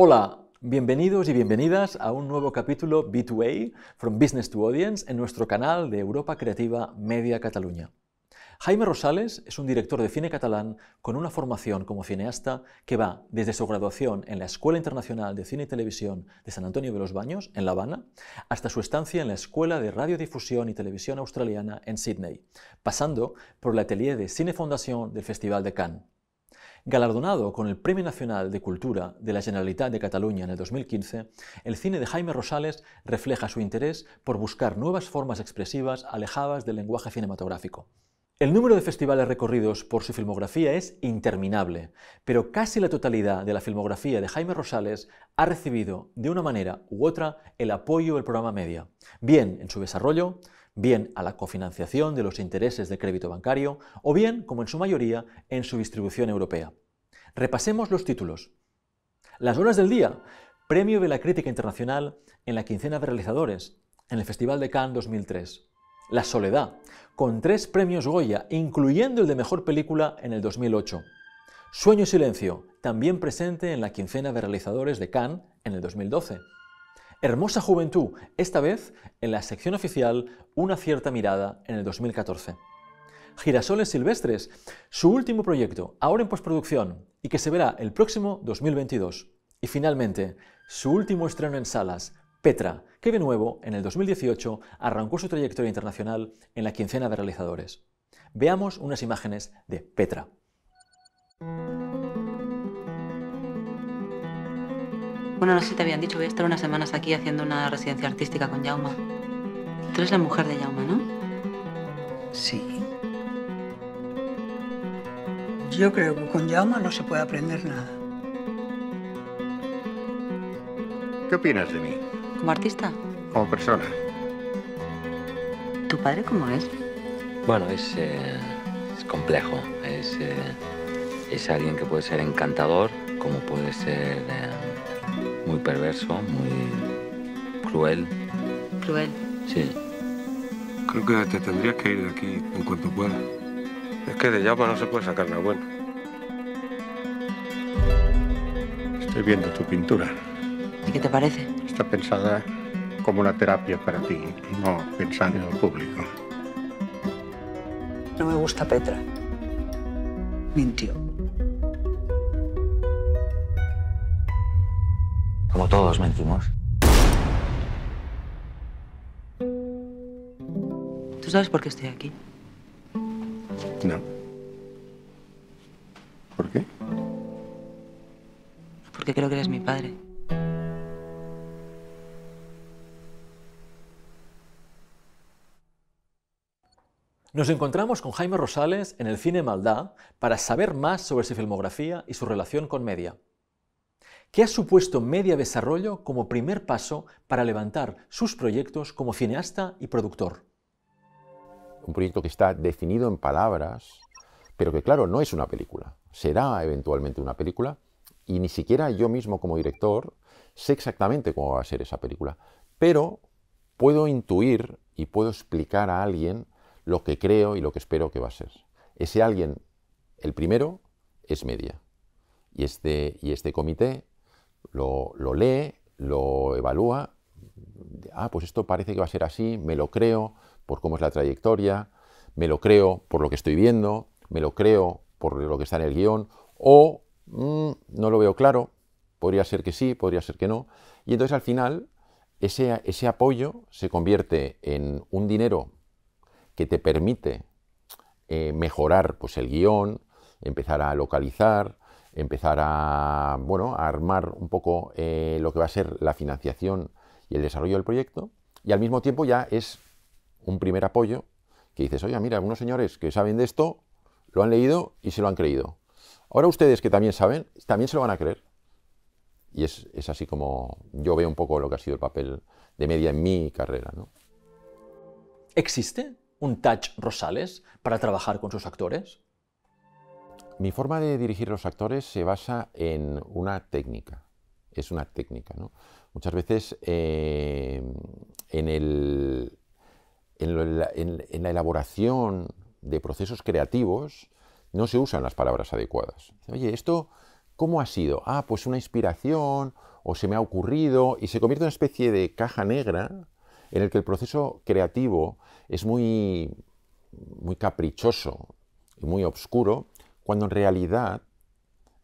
Hola, bienvenidos y bienvenidas a un nuevo capítulo B2A, From Business to Audience, en nuestro canal de Europa Creativa Media Cataluña. Jaime Rosales es un director de cine catalán con una formación como cineasta que va desde su graduación en la Escuela Internacional de Cine y Televisión de San Antonio de los Baños, en La Habana, hasta su estancia en la Escuela de Radiodifusión y Televisión Australiana en Sydney, pasando por la atelier de Cine Fundación del Festival de Cannes. Galardonado con el Premio Nacional de Cultura de la Generalitat de Cataluña en el 2015, el cine de Jaime Rosales refleja su interés por buscar nuevas formas expresivas alejadas del lenguaje cinematográfico. El número de festivales recorridos por su filmografía es interminable, pero casi la totalidad de la filmografía de Jaime Rosales ha recibido, de una manera u otra, el apoyo del programa Media, bien en su desarrollo, bien a la cofinanciación de los intereses de crédito bancario o bien, como en su mayoría, en su distribución europea. Repasemos los títulos. Las horas del día. Premio de la Crítica Internacional en la quincena de realizadores, en el Festival de Cannes 2003. La Soledad, con tres premios Goya, incluyendo el de Mejor Película en el 2008. Sueño y Silencio, también presente en la quincena de realizadores de Cannes en el 2012. Hermosa Juventud, esta vez en la sección oficial Una cierta mirada en el 2014. Girasoles Silvestres, su último proyecto, ahora en postproducción, y que se verá el próximo 2022. Y finalmente, su último estreno en salas, Petra, que de nuevo, en el 2018, arrancó su trayectoria internacional en la quincena de realizadores. Veamos unas imágenes de Petra. Bueno, no sé si te habían dicho, voy a estar unas semanas aquí haciendo una residencia artística con Yauma. Tú eres la mujer de Yauma, ¿no? Sí. Yo creo que con Yauma no se puede aprender nada. ¿Qué opinas de mí? ¿Como artista? Como persona. ¿Tu padre cómo es? Bueno, es, eh, es complejo. Es, eh, es alguien que puede ser encantador, como puede ser... Eh, muy perverso, muy cruel. ¿Cruel? Sí. Creo que te tendrías que ir de aquí en cuanto pueda. Es que de llama no se puede sacar nada bueno. Estoy viendo tu pintura. ¿Y qué te parece? Está pensada como una terapia para ti, no pensando en el público. No me gusta Petra. Mintió. todos mentimos. ¿Tú sabes por qué estoy aquí? No. ¿Por qué? Porque creo que eres mi padre. Nos encontramos con Jaime Rosales en el cine Maldá para saber más sobre su filmografía y su relación con media que ha supuesto Media Desarrollo como primer paso para levantar sus proyectos como cineasta y productor. Un proyecto que está definido en palabras, pero que claro, no es una película. Será eventualmente una película y ni siquiera yo mismo como director sé exactamente cómo va a ser esa película, pero puedo intuir y puedo explicar a alguien lo que creo y lo que espero que va a ser. Ese alguien, el primero, es media. Y este, y este comité lo, lee, lo evalúa, ah, pues esto parece que va a ser así, me lo creo por cómo es la trayectoria, me lo creo por lo que estoy viendo, me lo creo por lo que está en el guión, o mm, no lo veo claro, podría ser que sí, podría ser que no. Y entonces al final ese, apoyo se convierte en un dinero que te permite eh, mejorar pues, el guión, empezar a localizar, empezar a, bueno, a armar un poco eh, lo que va a ser la financiación y el desarrollo del proyecto, y al mismo tiempo ya es un primer apoyo que dices, oye, mira, algunos señores que saben de esto, lo han leído y se lo han creído. Ahora ustedes que también saben, también se lo van a creer. Y es, así como yo veo un poco lo que ha sido el papel de media en mi carrera. ¿Existe un Touch Rosales para trabajar con sus actores? Mi forma de dirigir los actores se basa en una técnica. Es una técnica, ¿no? Muchas veces eh, en, la elaboración de procesos creativos no se usan las palabras adecuadas. Oye, ¿esto cómo ha sido? Ah, pues una inspiración o se me ha ocurrido y se convierte en una especie de caja negra en el que el proceso creativo es muy, muy caprichoso y muy oscuro cuando en realidad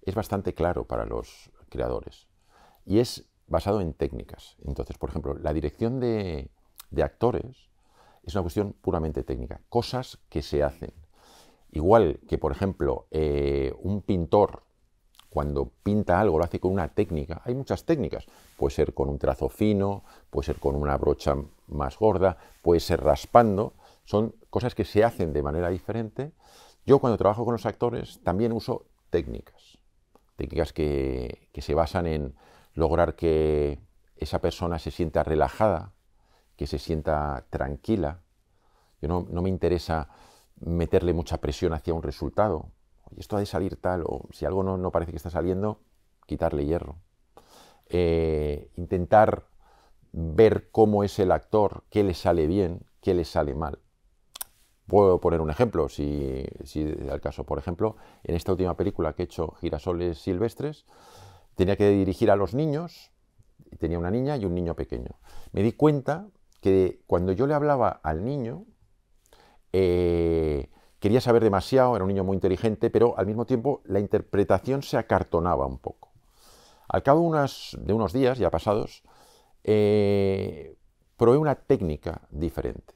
es bastante claro para los creadores. Y es basado en técnicas. Entonces, por ejemplo, la dirección de, actores es una cuestión puramente técnica, cosas que se hacen. Igual que, por ejemplo, eh, un pintor cuando pinta algo lo hace con una técnica. Hay muchas técnicas. Puede ser con un trazo fino, puede ser con una brocha más gorda, puede ser raspando. Son cosas que se hacen de manera diferente yo cuando trabajo con los actores también uso técnicas, técnicas que, se basan en lograr que esa persona se sienta relajada, que se sienta tranquila. Yo no, me interesa meterle mucha presión hacia un resultado. esto ha de salir tal, o si algo no, parece que está saliendo, quitarle hierro. Eh, intentar ver cómo es el actor, qué le sale bien, qué le sale mal. Puedo poner un ejemplo, si, si al caso, por ejemplo, en esta última película que he hecho, Girasoles Silvestres, tenía que dirigir a los niños, tenía una niña y un niño pequeño. Me di cuenta que cuando yo le hablaba al niño, eh, quería saber demasiado, era un niño muy inteligente, pero al mismo tiempo la interpretación se acartonaba un poco. Al cabo de unos días ya pasados, eh, probé una técnica diferente.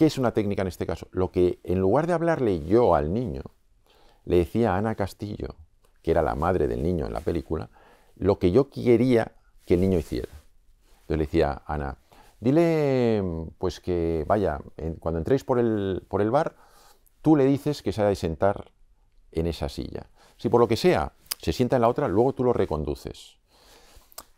¿Qué es una técnica en este caso? Lo que en lugar de hablarle yo al niño, le decía a Ana Castillo, que era la madre del niño en la película, lo que yo quería que el niño hiciera. Entonces le decía a Ana, dile pues que vaya, cuando entréis por el, por el bar, tú le dices que se ha de sentar en esa silla. Si por lo que sea se sienta en la otra, luego tú lo reconduces.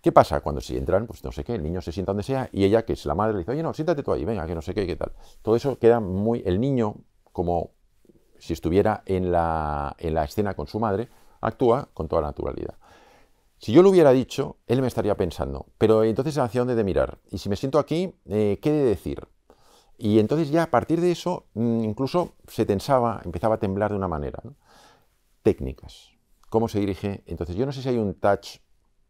¿Qué pasa? Cuando si entran, pues no sé qué, el niño se sienta donde sea y ella, que es la madre, le dice, oye, no, siéntate tú ahí, venga, que no sé qué, qué tal. Todo eso queda muy, el niño, como si estuviera en la, escena con su madre, actúa con toda la naturalidad. Si yo lo hubiera dicho, él me estaría pensando, pero entonces hacia dónde de mirar. Y si me siento aquí, eh, ¿qué de decir? Y entonces ya a partir de eso, mm, incluso se tensaba, empezaba a temblar de una manera. Técnicas. ¿Cómo se dirige? Entonces yo no sé si hay un touch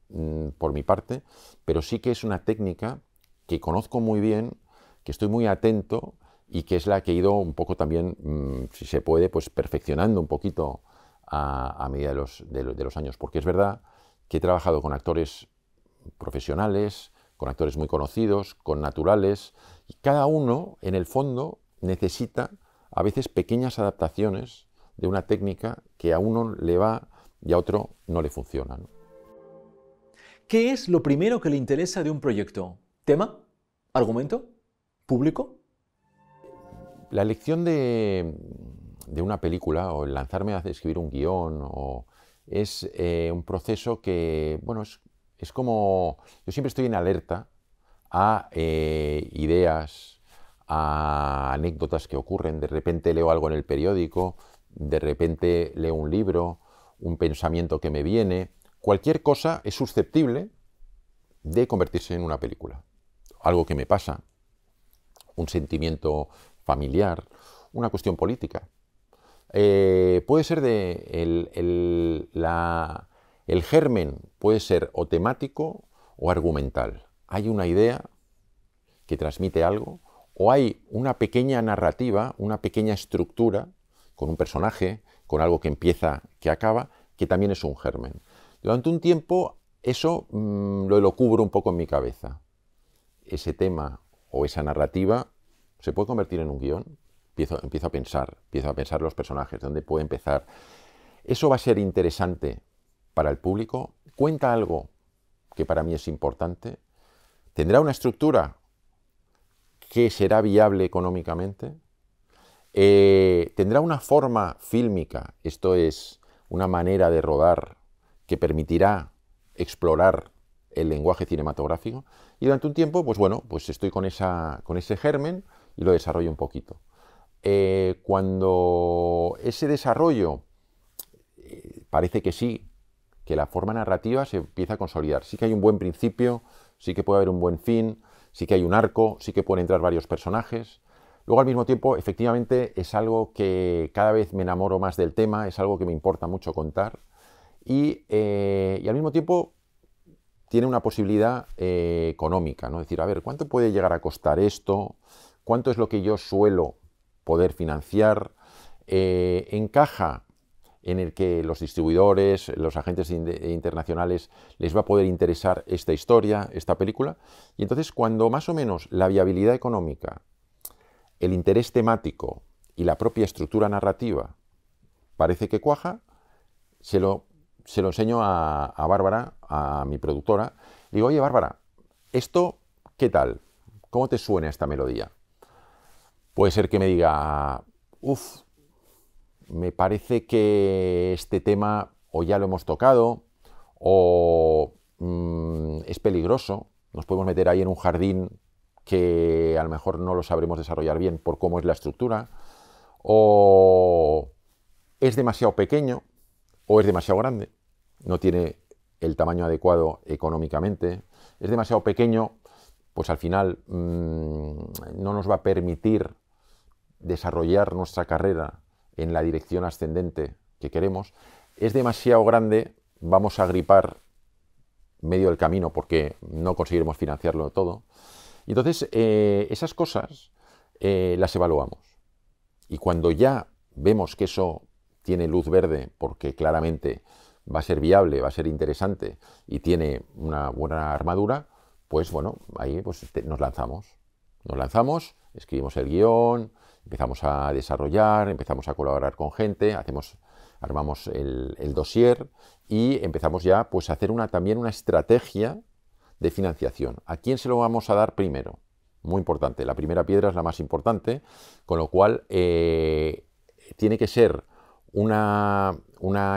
Mm, por mi parte, pero sí que es una técnica que conozco muy bien, que estoy muy atento y que es la que he ido un poco también, mm, si se puede, pues perfeccionando un poquito a, medida de los, los años. Porque es verdad que he trabajado con actores profesionales, con actores muy conocidos, con naturales, y cada uno, en el fondo, necesita a veces pequeñas adaptaciones de una técnica que a uno le va y a otro no le funciona. ¿Qué es lo primero que le interesa de un proyecto? ¿Tema? ¿Argumento? ¿Público? La elección de, una película o el lanzarme a escribir un guión es eh, un proceso que, bueno, es, como, yo siempre estoy en alerta a eh, ideas, a anécdotas que ocurren, de repente leo algo en el periódico, de repente leo un libro, un pensamiento que me viene, cualquier cosa es susceptible de convertirse en una película. Algo que me pasa, un sentimiento familiar, una cuestión política. Eh, puede ser de el germen, puede ser o temático o argumental. Hay una idea que transmite algo o hay una pequeña narrativa, una pequeña estructura con un personaje, con algo que empieza, que acaba, que también es un germen. Durante un tiempo eso mm, lo, cubro un poco en mi cabeza. Ese tema o esa narrativa se puede convertir en un guión. Empiezo, a pensar, empiezo a pensar los personajes, dónde puede empezar. Eso va a ser interesante para el público. Cuenta algo que para mí es importante. Tendrá una estructura que será viable económicamente. Eh, tendrá una forma fílmica, esto es una manera de rodar que permitirá explorar el lenguaje cinematográfico. Y durante un tiempo, pues bueno, pues estoy con, esa, con ese germen y lo desarrollo un poquito. Eh, cuando ese desarrollo eh, parece que sí, que la forma narrativa se empieza a consolidar. Sí que hay un buen principio, sí que puede haber un buen fin, sí que hay un arco, sí que pueden entrar varios personajes. Luego al mismo tiempo, efectivamente, es algo que cada vez me enamoro más del tema, es algo que me importa mucho contar. Eh, y, al mismo tiempo tiene una posibilidad eh, económica, ¿no? Es decir, a ver, ¿cuánto puede llegar a costar esto? ¿Cuánto es lo que yo suelo poder financiar? Eh, encaja en el que los distribuidores, los agentes internacionales les va a poder interesar esta historia, esta película. Y entonces cuando más o menos la viabilidad económica, el interés temático y la propia estructura narrativa parece que cuaja, se lo se lo enseño a, Bárbara, a mi productora. Digo, oye Bárbara, ¿esto qué tal? ¿Cómo te suena esta melodía? Puede ser que me diga, uff, me parece que este tema o ya lo hemos tocado o mm, es peligroso, nos podemos meter ahí en un jardín que a lo mejor no lo sabremos desarrollar bien por cómo es la estructura, o es demasiado pequeño, o es demasiado grande, no tiene el tamaño adecuado económicamente, es demasiado pequeño, pues al final mm, no nos va a permitir desarrollar nuestra carrera en la dirección ascendente que queremos. Es demasiado grande, vamos a gripar medio del camino porque no conseguiremos financiarlo todo. entonces eh, esas cosas eh, las evaluamos. Y cuando ya vemos que eso tiene luz verde porque claramente va a ser viable, va a ser interesante y tiene una buena armadura, pues bueno, ahí pues nos lanzamos. Nos lanzamos, escribimos el guión, empezamos a desarrollar, empezamos a colaborar con gente, hacemos, armamos el, dossier y empezamos ya pues, a hacer una, también una estrategia de financiación. ¿A quién se lo vamos a dar primero? Muy importante. La primera piedra es la más importante, con lo cual eh, tiene que ser una,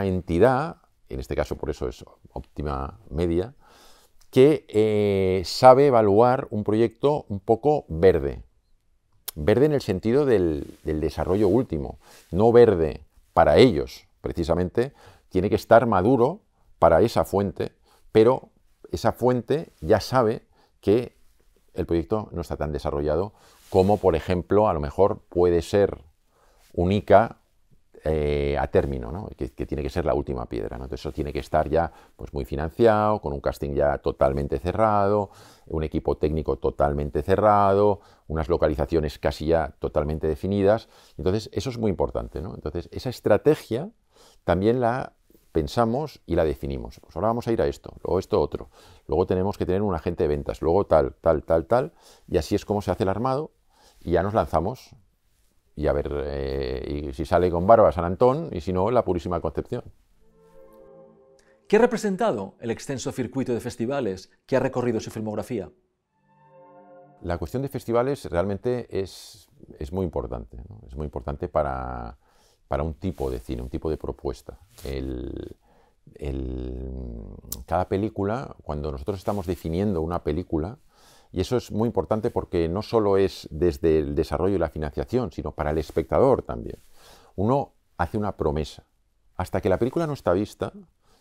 entidad, en este caso por eso es óptima media, que eh, sabe evaluar un proyecto un poco verde. Verde en el sentido del, del, desarrollo último, no verde para ellos, precisamente, tiene que estar maduro para esa fuente, pero esa fuente ya sabe que el proyecto no está tan desarrollado como, por ejemplo, a lo mejor puede ser única eh, a término, que, tiene que ser la última piedra. ¿no? eso tiene que estar ya pues, muy financiado, con un casting ya totalmente cerrado, un equipo técnico totalmente cerrado, unas localizaciones casi ya totalmente definidas. Entonces eso es muy importante. Entonces esa estrategia también la pensamos y la definimos. Pues ahora vamos a ir a esto, luego esto otro. Luego tenemos que tener un agente de ventas, luego tal, tal, tal, tal. Y así es como se hace el armado y ya nos lanzamos y a ver, eh, si sale con barba San Antón y si no, la Purísima Concepción. ¿Qué ha representado el extenso circuito de festivales que ha recorrido su filmografía? La cuestión de festivales realmente es, muy importante, es muy importante para, un tipo de cine, un tipo de propuesta. cada película, cuando nosotros estamos definiendo una película, y eso es muy importante porque no solo es desde el desarrollo y la financiación, sino para el espectador también. Uno hace una promesa. Hasta que la película no está vista,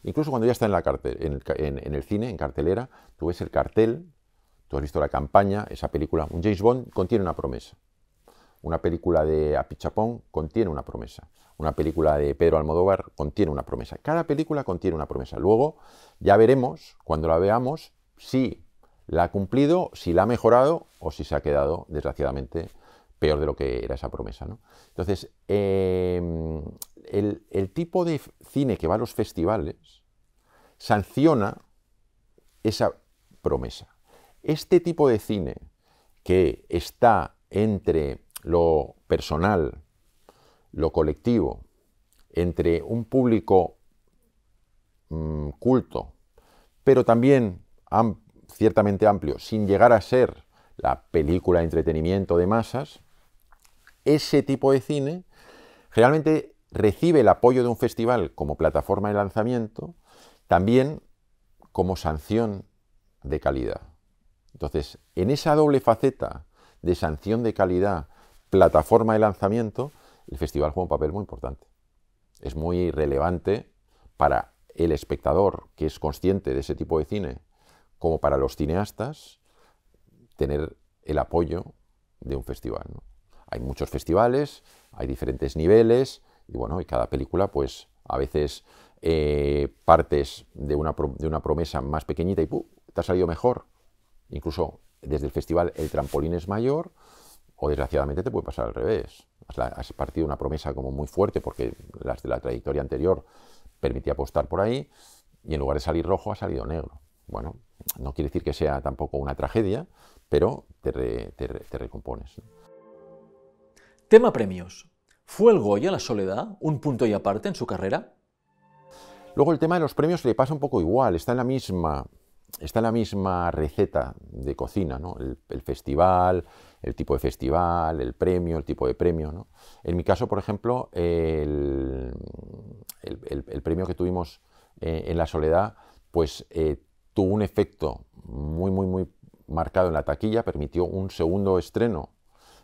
incluso cuando ya está en, la en, el, cine, en cartelera, tú ves el cartel, tú has visto la campaña, esa película. Un James Bond contiene una promesa. Una película de Apichapón contiene una promesa. Una película de Pedro Almodóvar contiene una promesa. Cada película contiene una promesa. Luego ya veremos, cuando la veamos, si la ha cumplido, si la ha mejorado o si se ha quedado, desgraciadamente, peor de lo que era esa promesa. ¿no? Entonces, em, el, tipo de cine que va a los festivales sanciona esa promesa. Este tipo de cine que está entre lo personal, lo colectivo, entre un público mm, culto, pero también amplio, ciertamente amplio, sin llegar a ser la película de entretenimiento de masas, ese tipo de cine generalmente recibe el apoyo de un festival como plataforma de lanzamiento, también como sanción de calidad. Entonces, en esa doble faceta de sanción de calidad, plataforma de lanzamiento, el festival juega un papel muy importante. Es muy relevante para el espectador que es consciente de ese tipo de cine como para los cineastas tener el apoyo de un festival. Hay muchos festivales, hay diferentes niveles y bueno, y cada película pues a veces eh, partes de una, de una, promesa más pequeñita y ¡pum! te ha salido mejor. Incluso desde el festival el trampolín es mayor o desgraciadamente te puede pasar al revés. Has, has partido una promesa como muy fuerte porque las de la trayectoria anterior permitía apostar por ahí y en lugar de salir rojo ha salido negro bueno, no quiere decir que sea tampoco una tragedia, pero te, recompones. Tema premios. ¿Fue el Goya la soledad un punto y aparte en su carrera? Luego el tema de los premios le pasa un poco igual, está en la misma, está la misma receta de cocina, ¿no? el, festival, el tipo de festival, el premio, el tipo de premio. ¿no? En mi caso, por ejemplo, el, premio que tuvimos eh, en La Soledad, pues eh, tuvo un efecto muy, muy, muy marcado en la taquilla, permitió un segundo estreno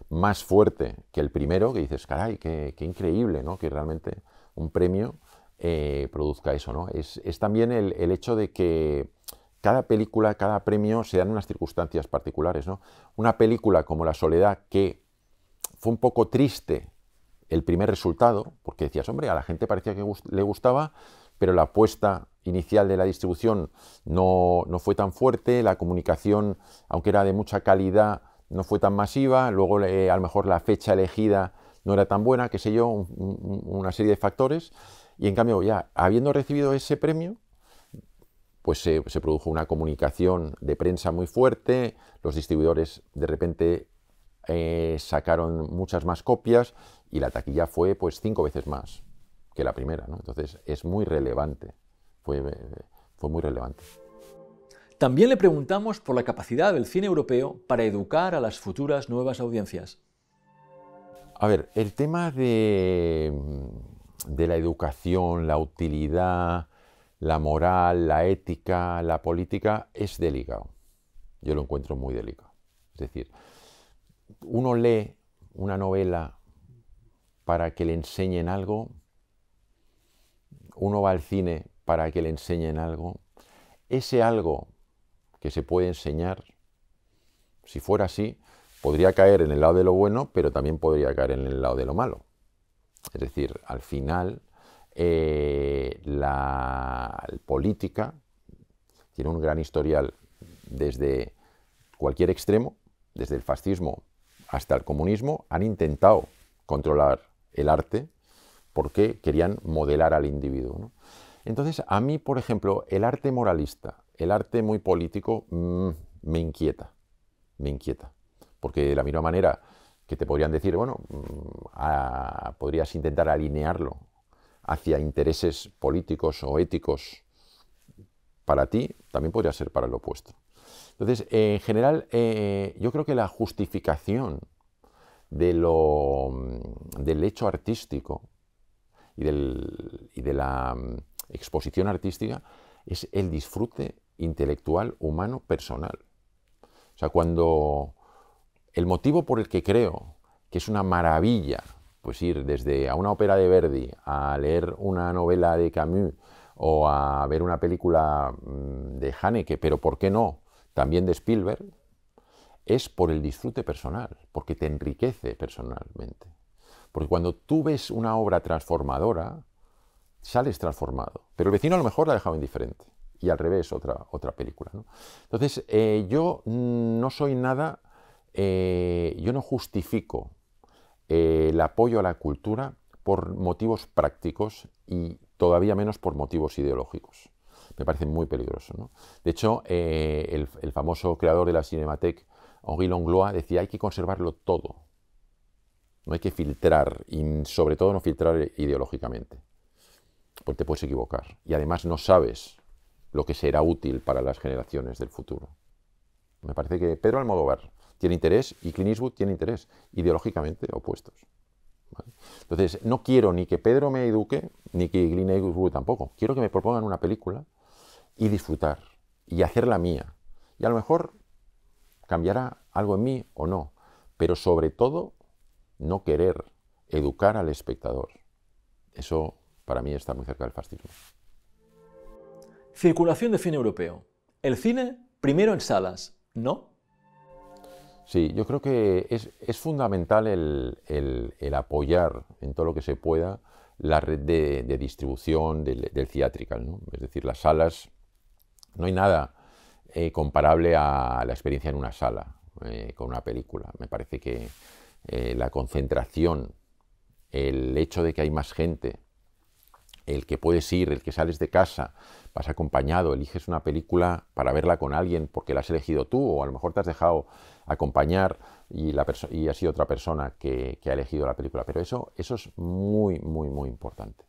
más fuerte que el primero, que dices, caray, qué, increíble, ¿no? Que realmente un premio eh, produzca eso, ¿no? Es, también el, hecho de que cada película, cada premio se dan unas circunstancias particulares, ¿no? Una película como La Soledad, que fue un poco triste el primer resultado, porque decías, hombre, a la gente parecía que le gustaba, pero la apuesta inicial de la distribución no, fue tan fuerte, la comunicación, aunque era de mucha calidad, no fue tan masiva, luego eh, a lo mejor la fecha elegida no era tan buena, qué sé yo, una serie de factores, y en cambio ya, habiendo recibido ese premio, pues se, produjo una comunicación de prensa muy fuerte, los distribuidores de repente eh, sacaron muchas más copias y la taquilla fue pues cinco veces más que la primera. ¿no? Entonces es muy relevante, fue, eh, fue muy relevante. También le preguntamos por la capacidad del cine europeo para educar a las futuras nuevas audiencias. A ver, el tema de, de la educación, la utilidad, la moral, la ética, la política es delicado. Yo lo encuentro muy delicado. Es decir, uno lee una novela para que le enseñen algo, uno va al cine para que le enseñen algo, ese algo que se puede enseñar, si fuera así, podría caer en el lado de lo bueno, pero también podría caer en el lado de lo malo. Es decir, al final, eh, la política tiene un gran historial desde cualquier extremo, desde el fascismo hasta el comunismo, han intentado controlar el arte, porque querían modelar al individuo. Entonces, a mí, por ejemplo, el arte moralista, el arte muy político, mm, me inquieta, me inquieta. Porque de la misma manera que te podrían decir, bueno, mm, podrías intentar alinearlo hacia intereses políticos o éticos para ti, también podría ser para lo opuesto. Entonces, en general, eh, yo creo que la justificación mm, del hecho artístico y, de la mm, exposición artística es el disfrute intelectual, humano, personal. O sea, cuando el motivo por el que creo que es una maravilla, pues ir desde a una ópera de Verdi, a leer una novela de Camus o a ver una película mm, de Haneke, pero ¿por qué no? También de Spielberg, es por el disfrute personal, porque te enriquece personalmente. Porque cuando tú ves una obra transformadora, sales transformado. Pero el vecino a lo mejor la ha dejado indiferente. Y al revés, otra, otra película. ¿no? Entonces, eh, yo mm, no soy nada, eh, yo no justifico eh, el apoyo a la cultura por motivos prácticos y todavía menos por motivos ideológicos. Me parece muy peligroso. De hecho, el, famoso creador de la Cinematec, Henri Langlois, decía, hay que conservarlo todo, no hay que filtrar y sobre todo no filtrar ideológicamente, porque te puedes equivocar. Y además no sabes lo que será útil para las generaciones del futuro. Me parece que Pedro Almodóvar tiene interés y Clint Eastwood tiene interés, ideológicamente opuestos. Entonces, no quiero ni que Pedro me eduque, ni que Clint Eastwood tampoco. Quiero que me propongan una película y disfrutar, y hacer la mía. Y a lo mejor cambiará algo en mí o no, pero sobre todo no querer educar al espectador. Eso para mí está muy cerca del fascismo. Circulación de cine europeo. El cine primero en salas, ¿no? Sí, yo creo que es, fundamental el, apoyar en todo lo que se pueda la red de, distribución del, del theatrical, Es decir, las salas, no hay nada eh, comparable a la experiencia en una sala eh, con una película. Me parece que eh, la concentración, el hecho de que hay más gente, el que puedes ir, el que sales de casa, vas acompañado, eliges una película para verla con alguien porque la has elegido tú o a lo mejor te has dejado acompañar y, ha sido otra persona que, ha elegido la película. Pero eso, eso es muy, muy, muy importante.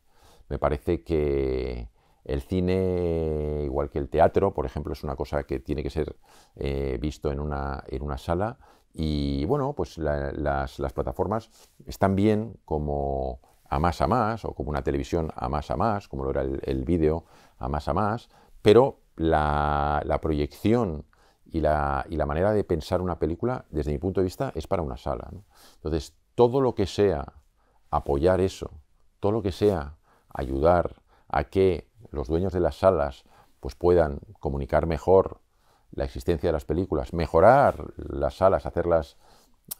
Me parece que el cine, igual que el teatro, por ejemplo, es una cosa que tiene que ser eh, visto en una sala y bueno, pues las, plataformas están bien como a más a más, o como una televisión a más a más, como lo era el, vídeo a más a más, pero la, proyección y la, y la, manera de pensar una película, desde mi punto de vista, es para una sala. Entonces, todo lo que sea apoyar eso, todo lo que sea ayudar a que los dueños de las salas pues puedan comunicar mejor la existencia de las películas, mejorar las salas, hacerlas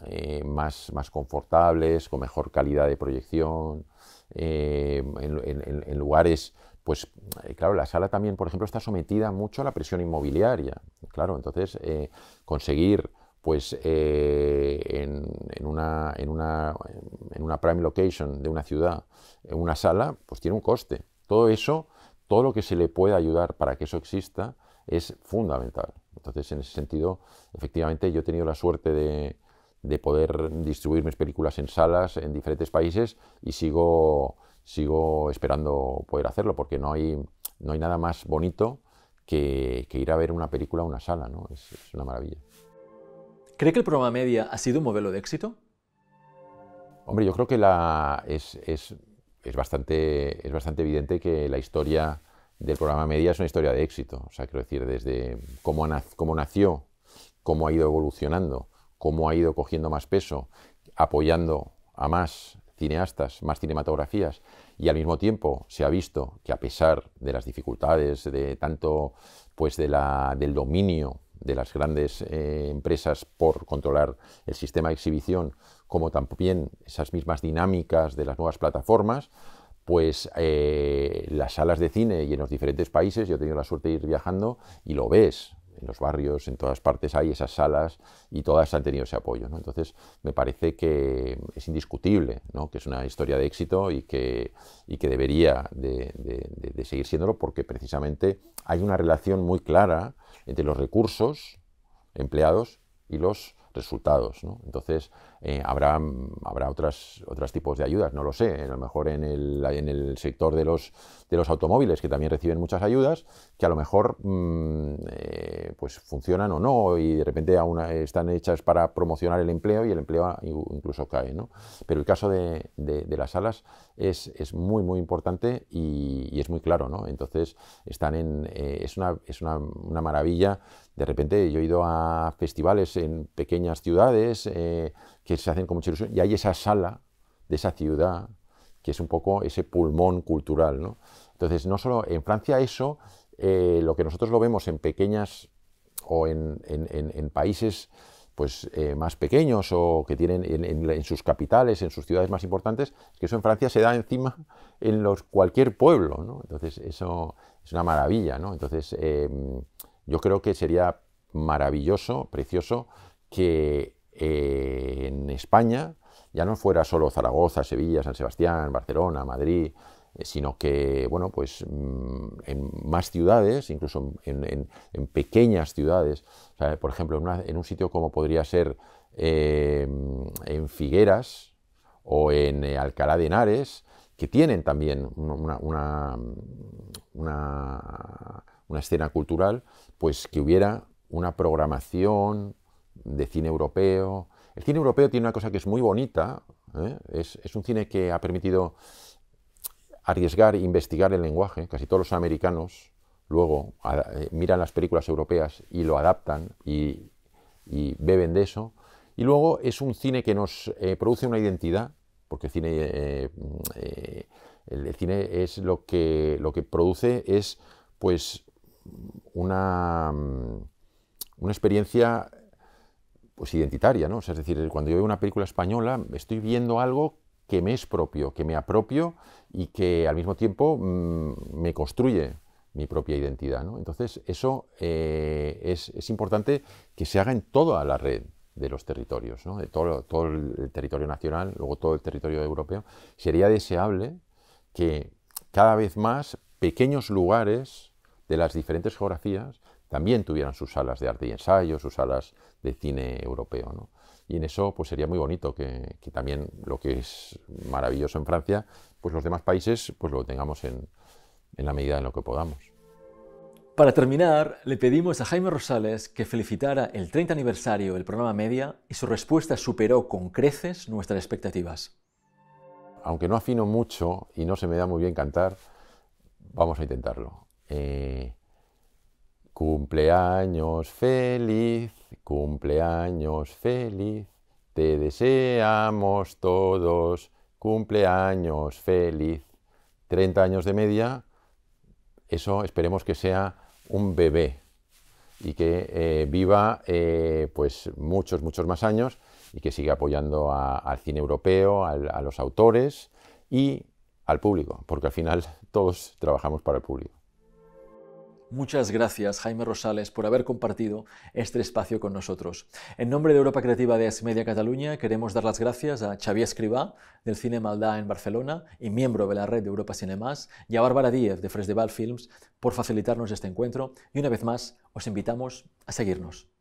eh, más, más confortables, con mejor calidad de proyección, eh, en, lugares, pues eh, claro, la sala también, por ejemplo, está sometida mucho a la presión inmobiliaria, claro, entonces conseguir pues en una, una, en, una, prime location de una ciudad, una sala, pues tiene un coste. Todo eso, todo lo que se le pueda ayudar para que eso exista, es fundamental. Entonces, en ese sentido, efectivamente, yo he tenido la suerte de, poder distribuir mis películas en salas en diferentes países y sigo, sigo esperando poder hacerlo, porque no hay, no hay nada más bonito que, ir a ver una película a una sala, Es, una maravilla. ¿Cree que el programa Media ha sido un modelo de éxito? Hombre, yo creo que bastante, es bastante evidente que la historia del programa Media es una historia de éxito. O sea, quiero decir, desde cómo, nació, cómo ha ido evolucionando, cómo ha ido cogiendo más peso, apoyando a más cineastas, más cinematografías, y al mismo tiempo se ha visto que a pesar de las dificultades, de tanto pues del dominio de las grandes eh, empresas por controlar el sistema de exhibición, como también esas mismas dinámicas de las nuevas plataformas, pues eh, las salas de cine y en los diferentes países, yo he tenido la suerte de ir viajando y lo ves, en los barrios, en todas partes hay esas salas y todas han tenido ese apoyo. Entonces, me parece que es indiscutible, que es una historia de éxito y que, que debería de, seguir siéndolo porque precisamente hay una relación muy clara entre los recursos empleados y los resultados. Entonces, eh, habrá, habrá otras, otros tipos de ayudas, no lo sé, a lo mejor en el, sector de los, de los automóviles, que también reciben muchas ayudas, que a lo mejor mm, eh, pues funcionan o no, y de repente aún están hechas para promocionar el empleo y el empleo incluso cae. Pero el caso de, las alas es, muy, muy importante y, es muy claro. Entonces, están en, eh, es, una, es una, una maravilla de repente yo he ido a festivales en pequeñas ciudades eh, que se hacen con mucha ilusión y hay esa sala de esa ciudad que es un poco ese pulmón cultural. Entonces, no solo en Francia eso, eh, lo que nosotros lo vemos en pequeñas o en, países pues, eh, más pequeños o que tienen en, sus capitales, en sus ciudades más importantes, es que eso en Francia se da encima en los, cualquier pueblo. Entonces, eso es una maravilla. Entonces, em, yo creo que sería maravilloso, precioso, que eh, en España ya no fuera solo Zaragoza, Sevilla, San Sebastián, Barcelona, Madrid, eh, sino que, bueno, pues mm, en más ciudades, incluso en, pequeñas ciudades, por ejemplo, en, un sitio como podría ser eh, en Figueras o en Alcalá de Henares, que tienen también una una escena cultural, pues que hubiera una programación de cine europeo. El cine europeo tiene una cosa que es muy bonita, ¿eh? es, un cine que ha permitido arriesgar e investigar el lenguaje. Casi todos los americanos luego eh, miran las películas europeas y lo adaptan y, beben de eso. Y luego es un cine que nos eh, produce una identidad, porque el cine, el cine es lo que, lo que produce es pues una, una experiencia pues, identitaria, ¿no? es decir, cuando yo veo una película española, estoy viendo algo que me es propio, que me apropio y que al mismo tiempo mm, me construye mi propia identidad. Entonces, eso eh, es, importante que se haga en toda la red de los territorios, ¿no? de todo, todo el territorio nacional, luego todo el territorio europeo. Sería deseable que cada vez más pequeños lugares de las diferentes geografías también tuvieran sus salas de arte y ensayo, sus salas de cine europeo. Y en eso pues sería muy bonito que, también lo que es maravilloso en Francia, pues los demás países pues lo tengamos en, en la medida en lo que podamos. Para terminar, le pedimos a Jaime Rosales que felicitara el 30 aniversario del programa Media y su respuesta superó con creces nuestras expectativas. Aunque no afino mucho y no se me da muy bien cantar, vamos a intentarlo. Eh, cumpleaños feliz, cumpleaños feliz, te deseamos todos cumpleaños feliz. 30 años de media, eso esperemos que sea un bebé y que eh, viva eh, pues muchos, muchos más años y que siga apoyando al cine europeo, a los autores y al público, porque al final todos trabajamos para el público. Muchas gracias, Jaime Rosales, por haber compartido este espacio con nosotros. En nombre de Europa Creativa de Media Cataluña, queremos dar las gracias a Xavier Escribá, del Cine Maldá en Barcelona y miembro de la red de Europa Cinemas, y a Bárbara Díez, de Fresdeval Films, por facilitarnos este encuentro. Y una vez más, os invitamos a seguirnos.